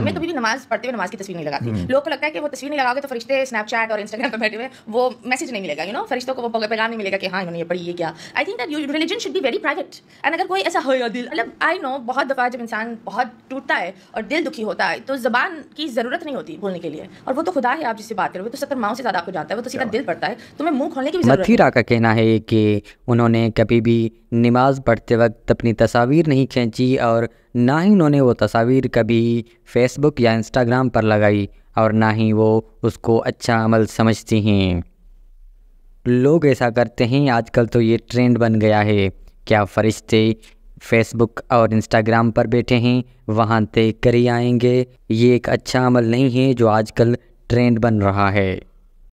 मैं हम्म। कभी भी नमाज पढ़ते हुए नमाज की तस्वीर नहीं लगाती हम्म। लोग को लगता है कि वो तस्वीर नहीं लगाओगे तो फरिश्ते स्नैपचैट और इंस्टाग्राम पर बैठे हुए वो मैसेज नहीं मिलेगा यू नो फरिश्तों को वो पैगाम नहीं मिलेगा कि हाँ इन्होंने ये पढ़ी ये क्या I think that religion should be very private and अगर कोई ऐसा हो दिल मतलब आई नो बहुत दफ़ा जब इंसान बहुत टूटता है और दिल दुखी होता है तो जबान की ज़रूरत नहीं होती बोलने के लिए और वो तो खुदा है आप जिससे बात करोगे तो सत्तर माओ से ज़्यादा आपको जाता है वो तो सीधा दिल पड़ता है तो मैं मुंह खोलने की भी का कहना है कि उन्होंने कभी भी नमाज पढ़ते वक्त अपनी तस्वीर नहीं खींची और ना ही उन्होंने वो तस्वीर कभी फेसबुक या इंस्टाग्राम पर लगाई और ना ही वो उसको अच्छा अमल समझती हैं लोग ऐसा करते हैं आजकल तो ये ट्रेंड बन गया है क्या फरिश्ते फेसबुक और इंस्टाग्राम पर बैठे हैं वहाँ देख कर ही आएंगे ये एक अच्छा अमल नहीं है जो आजकल ट्रेंड बन रहा है